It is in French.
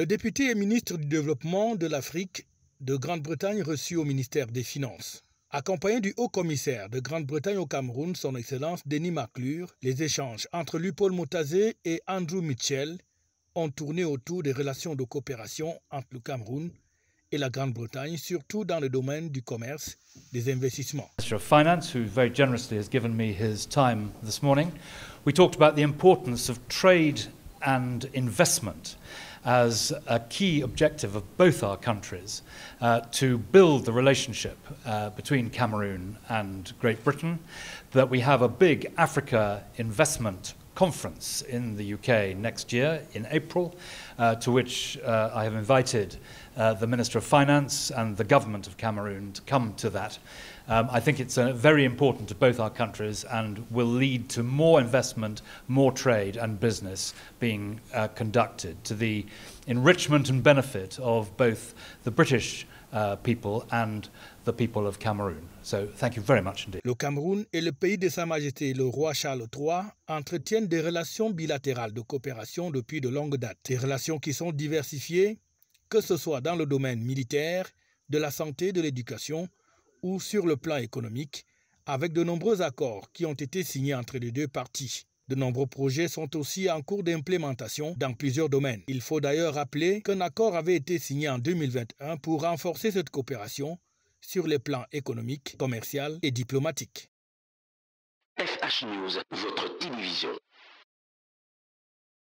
Le député et ministre du Développement de l'Afrique de Grande-Bretagne reçu au ministère des Finances. Accompagné du haut-commissaire de Grande-Bretagne au Cameroun, son Excellence Denis Maclure, les échanges entre Lupol Motazé et Andrew Mitchell ont tourné autour des relations de coopération entre le Cameroun et la Grande-Bretagne, surtout dans le domaine du commerce, des investissements. Finance, who very generously has given me his time this morning, we talked about the importance of trade and investment. as a key objective of both our countries uh, to build the relationship uh, between Cameroon and Great Britain, that we have a big Africa investment conference in the UK next year in April, uh, to which uh, I have invited uh, the Minister of Finance and the government of Cameroon to come to that. Um, I think it's uh, very important to both our countries and will lead to more investment, more trade and business being uh, conducted to the enrichment and benefit of both the British uh, people and the people of Cameroon. So thank you very much indeed. Le Cameroun et le pays de Sa Majesté le roi Charles III entretiennent des relations bilatérales de coopération depuis de longues dates, des relations qui sont diversifiées que ce soit dans le domaine militaire, de la santé, de l'éducation ou sur le plan économique, avec de nombreux accords qui ont été signés entre les deux parties. De nombreux projets sont aussi en cours d'implémentation dans plusieurs domaines. Il faut d'ailleurs rappeler qu'un accord avait été signé en 2021 pour renforcer cette coopération sur les plans économiques, commercial et diplomatique. FH News, votre télévision